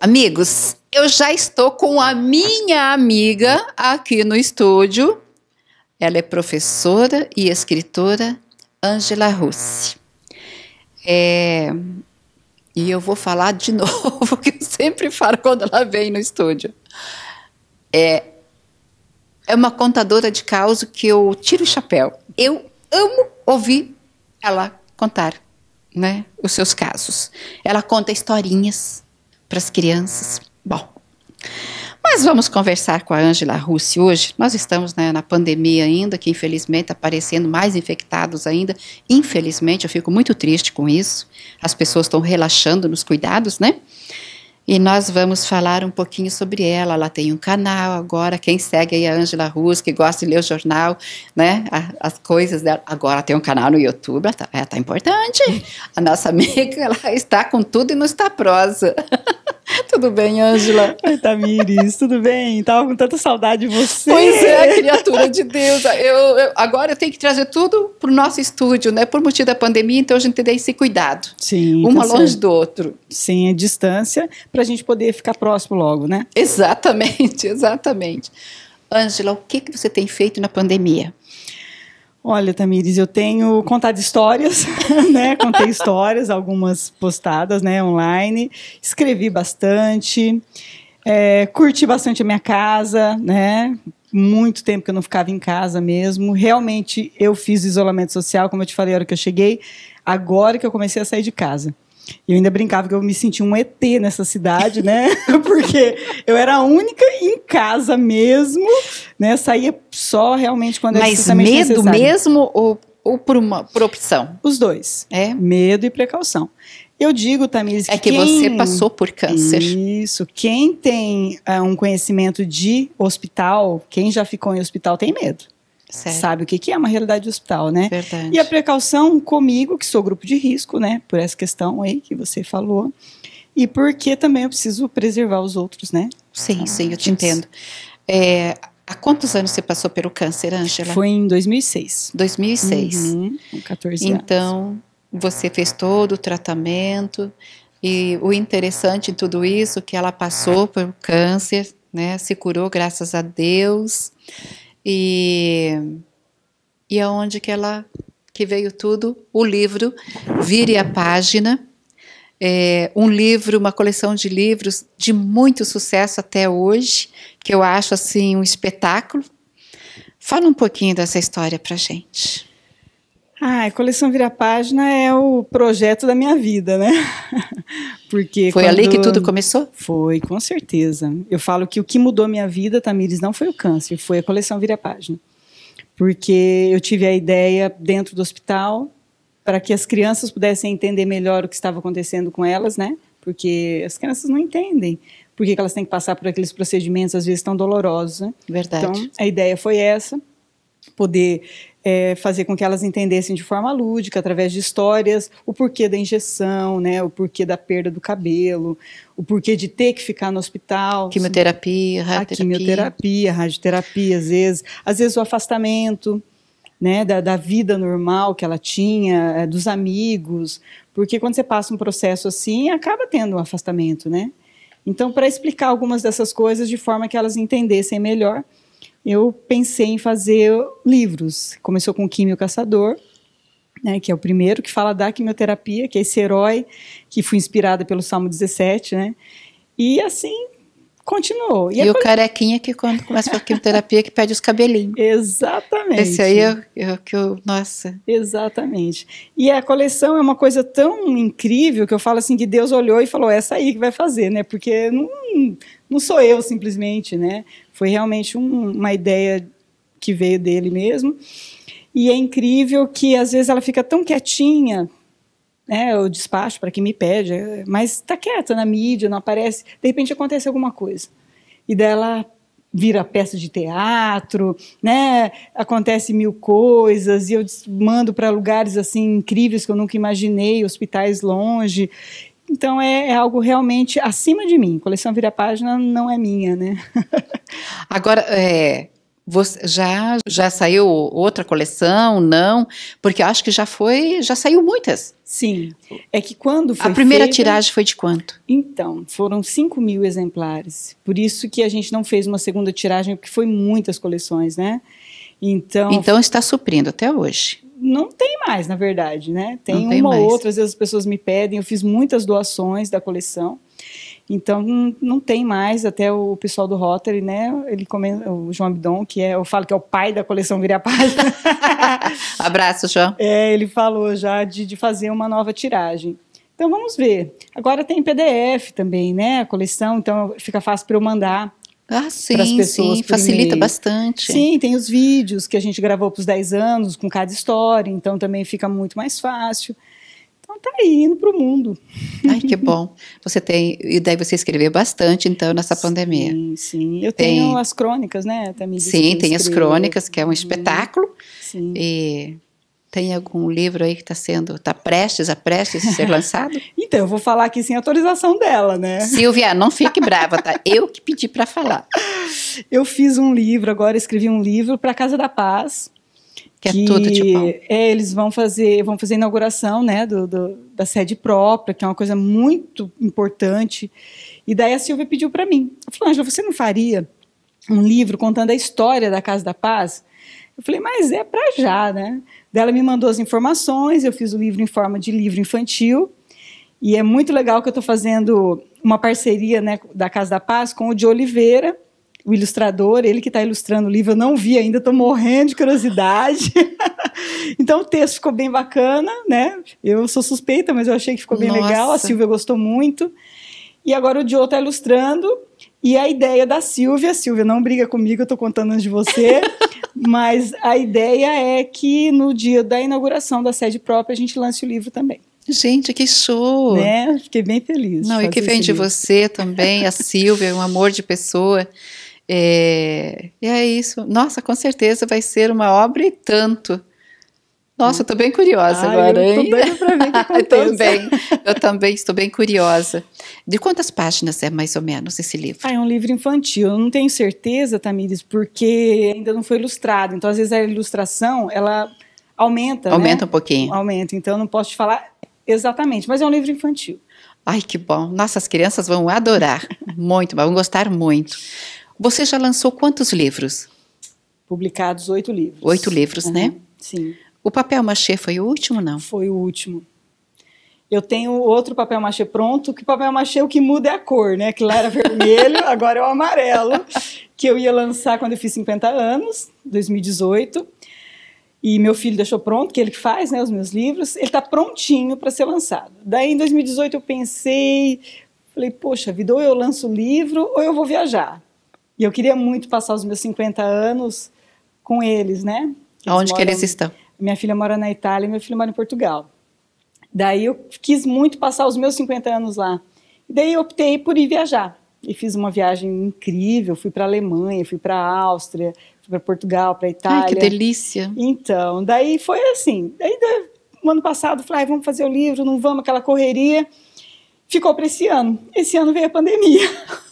Amigos, eu já estou com a minha amiga aqui no estúdio. Ela é professora e escritora Angela Russi. É, e eu vou falar de novo, que eu sempre falo quando ela vem no estúdio. É, é uma contadora de caos que eu tiro o chapéu. Eu amo ouvir ela contar né, os seus casos. Ela conta historinhas para as crianças. Bom, mas vamos conversar com a Ângela Russi hoje. Nós estamos né, na pandemia ainda, que infelizmente está aparecendo mais infectados ainda. Infelizmente, eu fico muito triste com isso. As pessoas estão relaxando nos cuidados, né? e nós vamos falar um pouquinho sobre ela. Ela tem um canal agora, quem segue aí é a Angela Rus, que gosta de ler o jornal, né, as coisas dela. Agora tem um canal no YouTube, ela tá, tá importante. A nossa amiga, ela está com tudo e não está prosa. Tudo bem, Ângela? Oi, Tamires, tudo bem? Estava com tanta saudade de você. Pois é, criatura de Deus. Eu, eu, agora eu tenho que trazer tudo pro nosso estúdio, né? Por motivo da pandemia, então a gente tem esse cuidado. Sim. Uma tá longe certo. do outro. Sim, a distância para a gente poder ficar próximo logo, né? Exatamente, exatamente. Ângela, o que, que você tem feito na pandemia? Olha, Tamires, eu tenho contado histórias, né? Contei histórias, algumas postadas, né, online. Escrevi bastante, é, curti bastante a minha casa, né? Muito tempo que eu não ficava em casa mesmo. Realmente, eu fiz isolamento social, como eu te falei a hora que eu cheguei. Agora que eu comecei a sair de casa. E eu ainda brincava que eu me sentia um ET nessa cidade, né? Porque eu era a única em casa mesmo, né? Saía só realmente quando Mas era Mas medo necessário. mesmo ou, ou por uma por opção? Os dois. É. Medo e precaução. Eu digo, Tamires, é que, quem... você passou por câncer. Isso. Quem tem ah, um conhecimento de hospital, quem já ficou em hospital tem medo sabe o que, que é uma realidade de hospital, né? Verdade. E a precaução comigo, que sou grupo de risco, né? Por essa questão aí que você falou. E porque também eu preciso preservar os outros, né? Sim, ah, sim, eu te entendo. É, há quantos anos você passou pelo câncer, Ângela? Foi em 2006. 2006. Uhum, com 14 anos. Então, você fez todo o tratamento. E o interessante em tudo isso é que ela passou pelo câncer, né? Se curou, graças a Deus e e aonde é que ela que veio tudo o livro vire a página é, um livro uma coleção de livros de muito sucesso até hoje que eu acho assim um espetáculo fala um pouquinho dessa história para gente ah, coleção Vira Página é o projeto da minha vida, né? Porque foi ali que tudo começou? Foi, com certeza. Eu falo que o que mudou minha vida, Tamires, não foi o câncer, foi a coleção Vira Página. Porque eu tive a ideia dentro do hospital para que as crianças pudessem entender melhor o que estava acontecendo com elas, né? Porque as crianças não entendem por que elas têm que passar por aqueles procedimentos às vezes tão dolorosos, né? Verdade. Então, a ideia foi essa poder é, fazer com que elas entendessem de forma lúdica, através de histórias, o porquê da injeção, né, o porquê da perda do cabelo, o porquê de ter que ficar no hospital. Quimioterapia, radioterapia. A quimioterapia, radioterapia, às vezes. Às vezes o afastamento. Né, da, da, vida normal que ela tinha, é, dos amigos, porque quando você passa um processo assim, acaba tendo um afastamento, né? Então, para explicar algumas dessas coisas de forma que elas entendessem melhor, eu pensei em fazer livros. Começou com Químio Caçador, né, que é o primeiro, que fala da quimioterapia, que é esse herói que foi inspirada pelo Salmo 17, né? E assim continuou. E, e é o carequinha que quando começa a quimioterapia que perde os cabelinhos. Exatamente. Esse aí é, é o que eu, nossa. Exatamente. E a coleção é uma coisa tão incrível que eu falo assim que Deus olhou e falou, essa aí que vai fazer, né? Porque não, não sou eu simplesmente, né? Foi realmente um, uma ideia que veio dele mesmo. E é incrível que às vezes ela fica tão quietinha, né, eu despacho para quem me pede, mas está quieta na mídia, não aparece. De repente acontece alguma coisa. E dela vira peça de teatro, né? Acontece mil coisas e eu mando para lugares assim incríveis que eu nunca imaginei, hospitais longe. Então é, é, algo realmente acima de mim. Coleção Vira Página não é minha, né? Agora, é, você já já saiu outra coleção? Não, porque eu acho que já foi, já saiu muitas. Sim, é que quando foi a primeira feita, tiragem foi de quanto? Então foram 5 mil exemplares. Por isso que a gente não fez uma segunda tiragem porque foi muitas coleções, né? Então então está suprindo até hoje. Não tem mais, na verdade, né? Tem, tem uma ou outra. Às vezes as pessoas me pedem. Eu fiz muitas doações da coleção então não tem mais, até o pessoal do Rotary, né? Ele comenta, o João Abdon, que é, eu falo que é o pai da coleção Vira Página. Abraço, João. É, ele falou já de, de fazer uma nova tiragem. Então vamos ver. Agora tem PDF também, né? A coleção, então fica fácil para eu mandar. Ah, sim, para as pessoas sim, facilita bastante. Sim, tem os vídeos que a gente gravou para os 10 anos, com cada história, então também fica muito mais fácil. Então tá aí, indo pro mundo. Ai, que bom. Você tem, e daí você escreveu bastante, então, nessa sim, pandemia. Sim, sim. Eu tem, tenho as crônicas, né? Também sim, tem as crônicas, que é um uhum. espetáculo. Sim. E tem algum livro aí que está sendo, está prestes a prestes a ser lançado? então, eu vou falar aqui sem autorização dela, né? Silvia, não fique brava, tá? Eu que pedi para falar. Eu fiz um livro, agora escrevi um livro para Casa da Paz, que, que é tudo de É, eles vão fazer, vão fazer a inauguração, né, do, do, da sede própria, que é uma coisa muito importante. E daí a Silvia pediu para mim, eu falei Angela, você não faria um livro contando a história da Casa da Paz? Eu falei, mas é para já, né? Dela me mandou as informações, eu fiz o livro em forma de livro infantil. E é muito legal que eu estou fazendo uma parceria né, da Casa da Paz com o de Oliveira, o ilustrador, ele que está ilustrando o livro, eu não vi ainda, estou morrendo de curiosidade. então o texto ficou bem bacana, né? Eu sou suspeita, mas eu achei que ficou bem Nossa. legal. A Silvia gostou muito. E agora o Diogo está ilustrando. E a ideia da Silvia, Silvia, não briga comigo, eu estou contando antes de você. mas a ideia é que no dia da inauguração da sede própria a gente lance o livro também. Gente, que show! Né? Fiquei bem feliz. Não, e que vem de você também, a Silvia, um amor de pessoa. É, e é isso. Nossa, com certeza vai ser uma obra e tanto. Nossa, eu bem curiosa ah, agora, eu hein? Eu pra ver que acontece. também, eu também estou bem curiosa. De quantas páginas é mais ou menos esse livro? Ah, é um livro infantil. Eu não tenho certeza, Tamires, porque ainda não foi ilustrado. Então, às vezes, a ilustração, ela aumenta, né? Aumenta né? um pouquinho. Aumenta, então eu não posso te falar exatamente, mas é um livro infantil. Ai, que bom. Nossas crianças vão adorar muito, vão gostar muito. Você já lançou quantos livros? Publicados oito livros. Oito livros, né? uhum. né? Sim. O papel machê foi o último, não? Foi o último. Eu tenho outro papel machê pronto, que papel machê o que muda é a cor, né? Que lá era vermelho, agora é o amarelo, que eu ia lançar quando eu fiz 50 anos, 2018. E meu filho deixou pronto, que é ele que faz, né, os meus livros, ele está prontinho para ser lançado. Daí em 2018 eu pensei, falei, poxa vida, ou eu lanço o livro ou eu vou viajar. E eu queria muito passar os meus 50 anos com eles, né? Eles Onde moram, que eles estão? Minha filha mora na Itália e meu filho mora em Portugal. Daí eu quis muito passar os meus 50 anos lá. Daí eu optei por ir viajar. E fiz uma viagem incrível, fui para a Alemanha, fui para a Áustria, fui para Portugal, para a Itália. Ai, que delícia! Então, daí foi assim. Daí, no ano passado, falei, ah, vamos fazer o livro, não vamos, aquela correria. Ficou para esse ano. Esse ano veio a pandemia.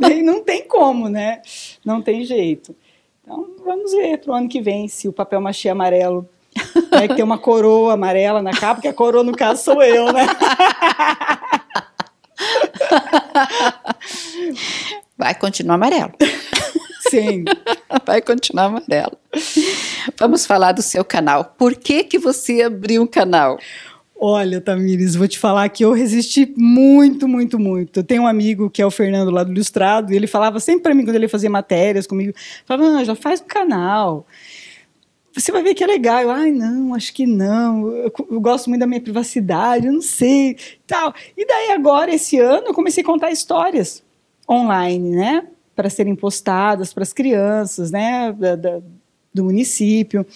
não tem como, né? Não tem jeito. Então, vamos ver para o ano que vem se o papel machê amarelo vai né, ter uma coroa amarela na capa, porque a coroa, no caso, sou eu, né? Vai continuar amarelo. Sim. Vai continuar amarelo. Vamos falar do seu canal. Por que, que você abriu um canal? Olha, Tamires, vou te falar que eu resisti muito, muito, muito. Eu tenho um amigo que é o Fernando lá do Ilustrado, e ele falava sempre para mim quando ele fazia matérias comigo, falava, não, já faz o canal. Você vai ver que é legal. Eu, ai, não, acho que não. Eu, eu gosto muito da minha privacidade, eu não sei, tal. E daí agora esse ano eu comecei a contar histórias online, né, para serem postadas para as crianças, né, da, da, do município.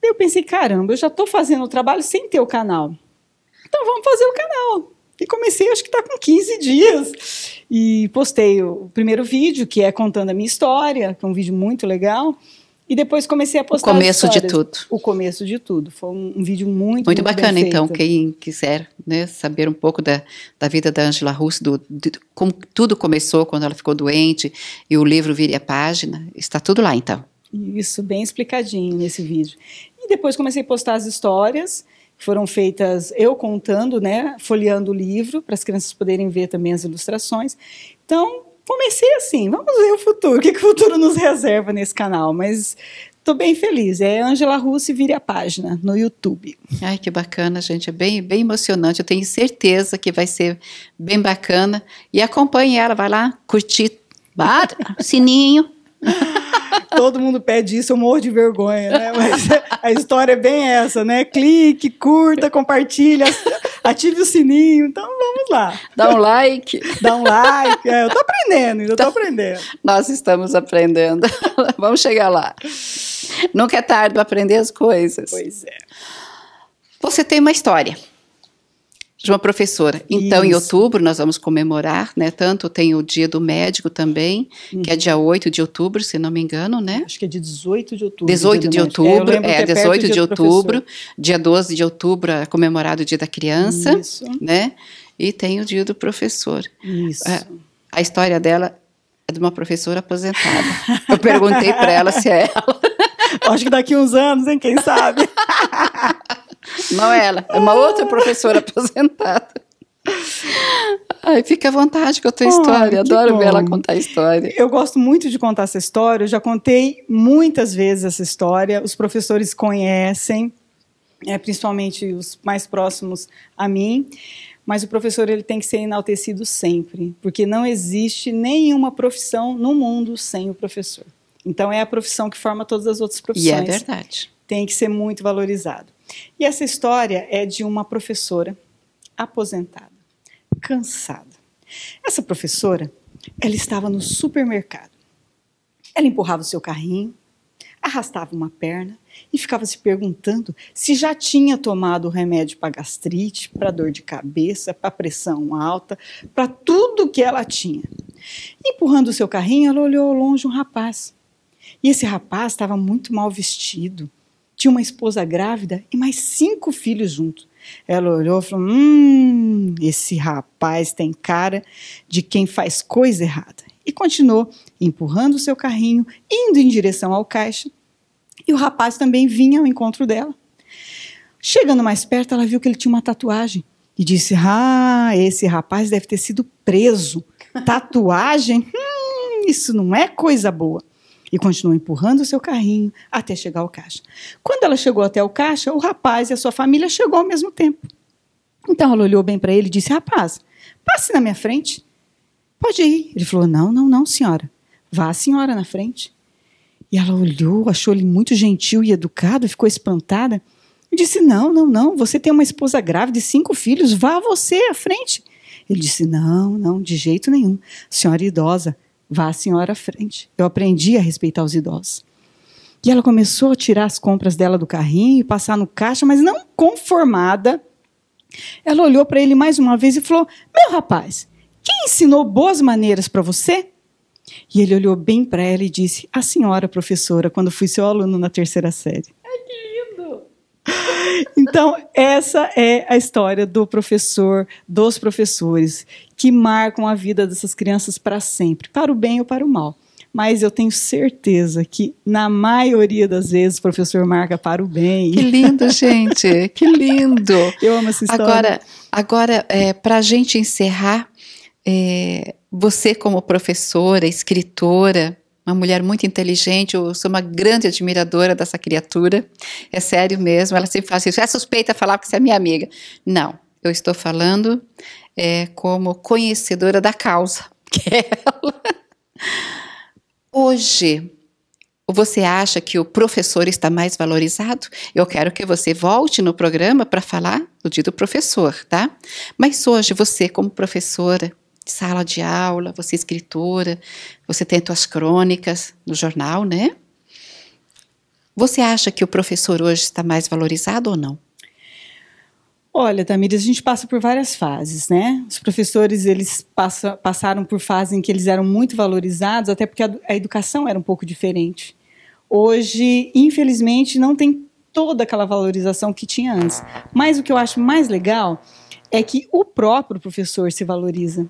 Daí eu pensei, caramba, eu já estou fazendo o trabalho sem ter o canal. Então vamos fazer o canal. E comecei, acho que está com 15 dias. E postei o primeiro vídeo, que é contando a minha história, que é um vídeo muito legal. E depois comecei a postar. O começo de tudo. O começo de tudo. Foi um, um vídeo muito, muito, muito bacana. então, quem quiser né, saber um pouco da, da vida da Angela Russo, do, de, como tudo começou quando ela ficou doente e o livro vira a página, está tudo lá então. Isso, bem explicadinho nesse vídeo. E depois comecei a postar as histórias, que foram feitas eu contando, né, folheando o livro, para as crianças poderem ver também as ilustrações. Então, comecei assim, vamos ver o futuro, o que, que o futuro nos reserva nesse canal, mas estou bem feliz. É Angela Russi vire a página no YouTube. Ai, que bacana, gente. É bem, bem emocionante. Eu tenho certeza que vai ser bem bacana. E acompanhe ela, vai lá, curtir, sininho. Todo mundo pede isso, eu morro de vergonha, né? Mas a história é bem essa, né? Clique, curta, compartilha, ative o sininho. Então vamos lá. Dá um like. Dá um like. É, eu tô aprendendo, ainda tô então, aprendendo. Nós estamos aprendendo. vamos chegar lá. Nunca é tarde para aprender as coisas. Pois é. Você tem uma história de uma professora. Então, Isso. em outubro, nós vamos comemorar, né? Tanto tem o Dia do Médico também, uhum. que é uhum. dia 8 de outubro, se não me engano, né? Acho que é dia 18 de outubro. 18 de outubro, é, é 18 é de outubro. Dia 12 de outubro é comemorado o Dia da Criança, Isso. né? E tem o Dia do Professor. Isso. A, é, a história dela é de uma professora aposentada. Eu perguntei para ela se é ela. Acho que daqui uns anos, hein? Quem sabe? Não é ela, é uma outra professora aposentada. Ai, fica à vontade com a tua história. Adoro bom. ver ela contar a história. Eu gosto muito de contar essa história. Eu já contei muitas vezes essa história. Os professores conhecem, é, principalmente os mais próximos a mim. Mas o professor ele tem que ser enaltecido sempre, porque não existe nenhuma profissão no mundo sem o professor. Então é a profissão que forma todas as outras profissões. E é verdade. Tem que ser muito valorizado. E essa história é de uma professora aposentada, cansada. Essa professora, ela estava no supermercado. Ela empurrava o seu carrinho, arrastava uma perna e ficava se perguntando se já tinha tomado o remédio para gastrite, para dor de cabeça, para pressão alta, para tudo que ela tinha. Empurrando o seu carrinho, ela olhou ao longe um rapaz. E esse rapaz estava muito mal vestido, tinha uma esposa grávida e mais cinco filhos juntos. Ela olhou e falou: Hum, esse rapaz tem cara de quem faz coisa errada. E continuou empurrando o seu carrinho, indo em direção ao caixa. E o rapaz também vinha ao encontro dela. Chegando mais perto, ela viu que ele tinha uma tatuagem e disse: Ah, esse rapaz deve ter sido preso. Tatuagem? Hum, isso não é coisa boa e continuou empurrando o seu carrinho até chegar ao caixa. Quando ela chegou até o caixa, o rapaz e a sua família chegou ao mesmo tempo. Então ela olhou bem para ele e disse: Rapaz, passe na minha frente. Pode ir. Ele falou: Não, não, não, senhora. Vá a senhora na frente. E ela olhou, achou ele muito gentil e educado, ficou espantada. E disse: Não, não, não, você tem uma esposa grávida e cinco filhos, vá você à frente. Ele disse: Não, não, de jeito nenhum. Senhora idosa, Vá a senhora à frente. Eu aprendi a respeitar os idosos. E ela começou a tirar as compras dela do carrinho e passar no caixa, mas não conformada. Ela olhou para ele mais uma vez e falou: Meu rapaz, quem ensinou boas maneiras para você? E ele olhou bem para ela e disse: A senhora, professora, quando fui seu aluno na terceira série. Então, essa é a história do professor, dos professores, que marcam a vida dessas crianças para sempre, para o bem ou para o mal. Mas eu tenho certeza que, na maioria das vezes, o professor marca para o bem. Que lindo, gente! Que lindo! Eu amo essa história. Agora, agora é, para a gente encerrar, é, você, como professora, escritora, uma mulher muito inteligente, eu sou uma grande admiradora dessa criatura, é sério mesmo, ela sempre fala assim, é suspeita falar porque você é minha amiga. Não, eu estou falando é, como conhecedora da causa, que é ela. Hoje, você acha que o professor está mais valorizado? Eu quero que você volte no programa para falar do dia do professor, tá? Mas hoje você, como professora, sala de aula, você é escritora, você tem as suas crônicas no jornal, né? Você acha que o professor hoje está mais valorizado ou não? Olha, Tamires, a gente passa por várias fases, né? Os professores, eles passa, passaram por fases em que eles eram muito valorizados, até porque a, a educação era um pouco diferente. Hoje, infelizmente, não tem toda aquela valorização que tinha antes. Mas o que eu acho mais legal é que o próprio professor se valoriza.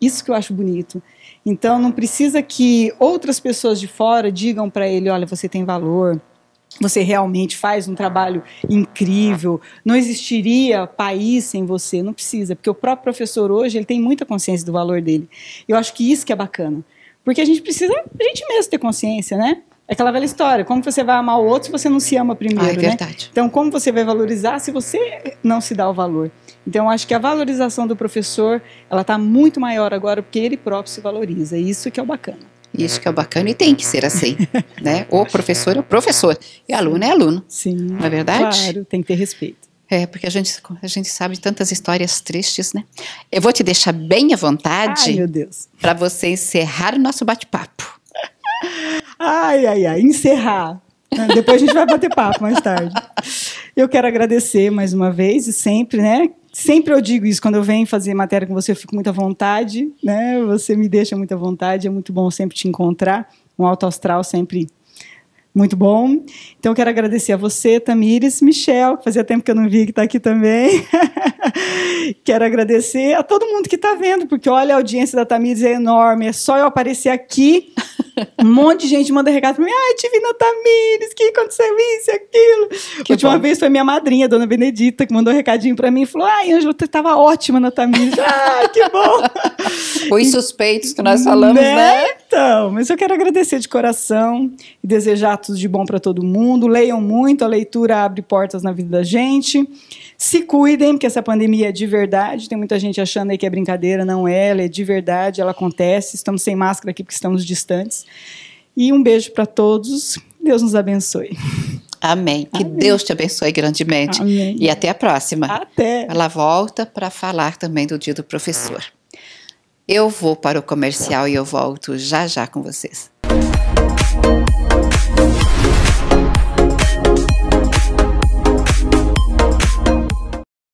Isso que eu acho bonito. Então não precisa que outras pessoas de fora digam para ele, olha, você tem valor, você realmente faz um trabalho incrível, não existiria país sem você, não precisa, porque o próprio professor hoje ele tem muita consciência do valor dele. Eu acho que isso que é bacana, porque a gente precisa a gente mesmo ter consciência, né? É aquela velha história, como você vai amar o outro se você não se ama primeiro, ah, é né? verdade. Né? Então como você vai valorizar se você não se dá o valor? Então, acho que a valorização do professor, ela está muito maior agora, porque ele próprio se valoriza. Isso que é o bacana. Isso que é o bacana e tem que ser assim, né? O professor é o professor e aluno é aluno. Sim. Não é verdade? Claro, tem que ter respeito. É, porque a gente, a gente sabe tantas histórias tristes, né? Eu vou te deixar bem à vontade. Ai, meu Deus. Para você encerrar o nosso bate-papo. Ai, ai, ai, encerrar. Depois a gente vai bater papo mais tarde. Eu quero agradecer mais uma vez e sempre, né? Sempre eu digo isso, quando eu venho fazer matéria com você, eu fico muito à vontade, né? Você me deixa muito à vontade, é muito bom sempre te encontrar. Um alto astral sempre muito bom. Então, eu quero agradecer a você, Tamires, Michel, que fazia tempo que eu não vi que está aqui também. quero agradecer a todo mundo que está vendo, porque olha, a audiência da Tamires é enorme, é só eu aparecer aqui um monte de gente manda recado pra mim. Ai, tive na Tamires, que aconteceu isso e aquilo. Que Última bom. vez foi minha madrinha, dona Benedita, que mandou um recadinho pra mim e falou: Ai, Ângela, você tava ótima na Tamires. ah, que bom! Os suspeitos que nós falamos, né? né? Então, mas eu quero agradecer de coração e desejar tudo de bom para todo mundo. Leiam muito, a leitura abre portas na vida da gente. Se cuidem, porque essa pandemia é de verdade. Tem muita gente achando aí que é brincadeira, não é, ela é de verdade, ela acontece. Estamos sem máscara aqui porque estamos distantes. E um beijo para todos. Deus nos abençoe. Amém. Que Amém. Deus te abençoe grandemente. Amém. E até a próxima. Até. Ela volta para falar também do Dia do Professor. Eu vou para o comercial e eu volto já já com vocês.